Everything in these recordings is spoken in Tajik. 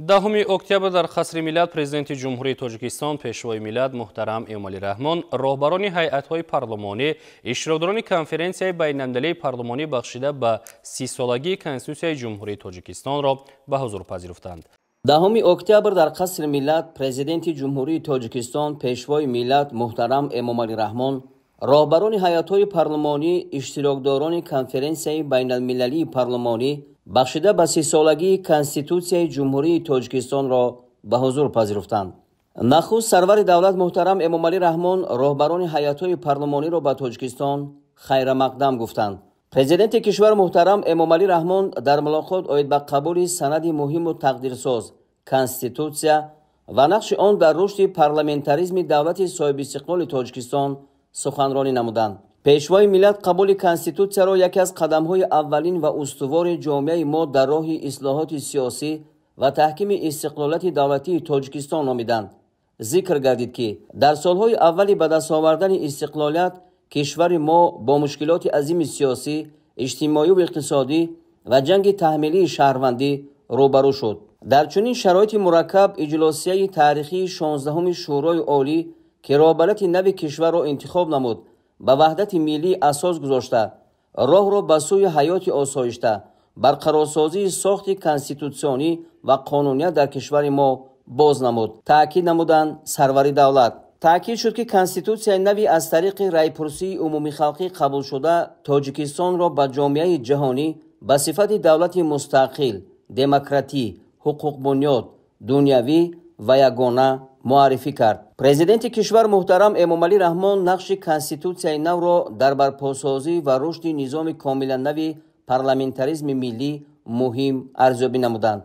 10 октябр дар қасри миллат президенти ҷумҳурии тоҷикистон пешвои миллат муҳтарам эмомалӣ раҳмон роҳбарони ҳайъатҳои парлумонӣ иштирокдорони конференсияи байналмилалии парлумонӣ бахшида ба сисолагии конститутсияи ҷумҳурии тоҷикистонро ба ҳузур пазируфтанд 10 октябр дар қасри миллат президенти ҷумҳурии тоҷикистон пешвои миллат муҳтарам эмомалӣ раҳмон роҳбарони ҳайъатҳои парлумонӣ иштирокдорони конференсияи байналмилалии парлумонӣ бахшида ба сесолагии конститутсияи ҷумҳурии тоҷикистонро ба ҳузур пазируфтанд нахуст сарвари давлат муҳтарам эмомалӣ раҳмон роҳбарони ҳайатҳои парлумониро ба тоҷикистон хайрамақдам гуфтанд президенти кишвар муҳтарам эмомалӣ раҳмон дар мулоқот оид ба қабули санади муҳиму тақдирсоз конститутсия ва нақши он дар рушди парламентаризми давлати соҳибистиқлоли тоҷикистон суханронӣ намуданд пешвои миллат қабули конститутсияро яке аз қадамҳои аввалин ва устувори ҷомеаи мо дар роҳи ислоҳоти сиёсӣ ва таҳкими истиқлолати давлатии тоҷикистон номиданд зикр гардид ки дар солҳои аввали ба даст овардани истиқлолият кишвари мо бо мушкилоти азими сиёсӣ иҷтимоиву иқтисодӣ ва ҷанги таҳмилии шаҳрвандӣ рӯбарӯ шуд дар чунин шароити мураккаб иҷлосияи таърихии шонздаҳуми шӯрои олӣ ки роҳбарати нави кишварро интихоб намуд ба ваҳдати миллӣ асос гузошта роҳро ба сӯи ҳаёти осоишта барқарорсозии сохти конститутсионӣ ва қонуният дар кишвари мо боз намуд таъкид намуданд сарвари давлат таъкид шуд ки конститутсияи нави аз тариқи райпурсии умумихалқӣ қабулшуда тоҷикистонро ба ҷомеаи ҷаҳонӣ ба сифати давлати мустақил демократӣ ҳуқуқбунёд дунявӣ ва ягона معرفی کرد پرزیدنت کشور محترم امامعلی رحمان نقش کنستیتوسیای نو را در برپاسازی و رشد نظام کاملا نوی پارلمنتاریزم ملی مهم ارزیابی نمودند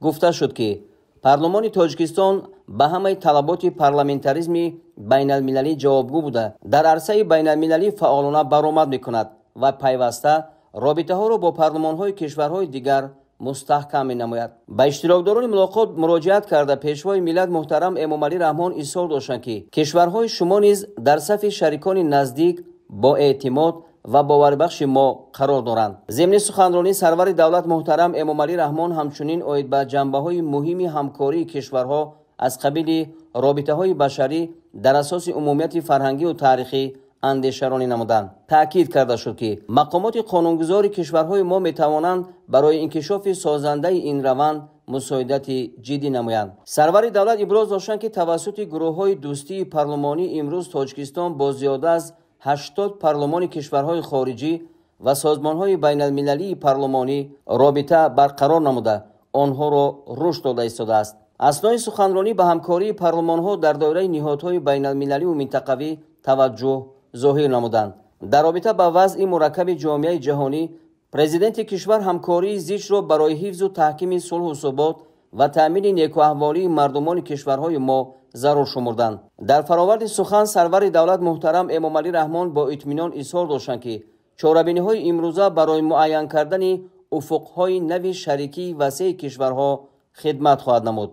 گفته شد که پارلمان تاجیکستان به همه طلبات پارلمنتاریزم بین المللی جوابگو بوده در عرصه بین المللی فعالانه برآمد میکند و پیوسته رابطه ها را با پارلمان های کشورهای دیگر مستحکم می نماید به داران ملاقات مراجعت کرده پیشوای ملت محترم امام علی رحمان ایثار داشتند که کشورهای شما نیز در صف شریکان نزدیک با اعتماد و باوربخش ما قرار دارند ضمن سخنرانی سرور دولت محترم امام علی رحمان همچنین آید به جنبه های مهمی همکاری کشورها از قبیل رابطه های بشری در اساس عمومیت فرهنگی و تاریخی андешаронӣ намуданд таъкид карда шуд ки мақомоти қонунгузори кишварҳои мо метавонанд барои инкишофи созандаи ин раванд мусоидати ҷиддӣ намоянд сарвари давлат иброз доштанд ки тавассути гурӯҳҳои дӯстии парлумонӣ имрӯз тоҷикистон бо зиёда аз ҳаштод парлумони кишварҳои хориҷӣ ва созмонҳои байналмилалии парлумонӣ робита барқарор намуда онҳоро рушд дода истодааст аснои суханронӣ ба ҳамкории парлумонҳо дар доираи ниҳодҳои байналмилаливу минтақавӣ таваҷҷӯҳ зоҳир намуданд дар робита ба вазъи мураккаби ҷомеаи ҷаҳонӣ президенти кишвар ҳамкории зичро барои ҳифзу таҳкими сулҳу субот ва таъмини некуаҳволии мардумони кишварҳои мо зарур шумурданд дар фароварди сухан сарвари давлат муҳтарам эмомалӣ раҳмон бо итминон изҳор доштанд ки чорабиниҳои имрӯза барои муайян кардани уфуқҳои нави шарикии васеи кишварҳо хидмат хоҳад намуд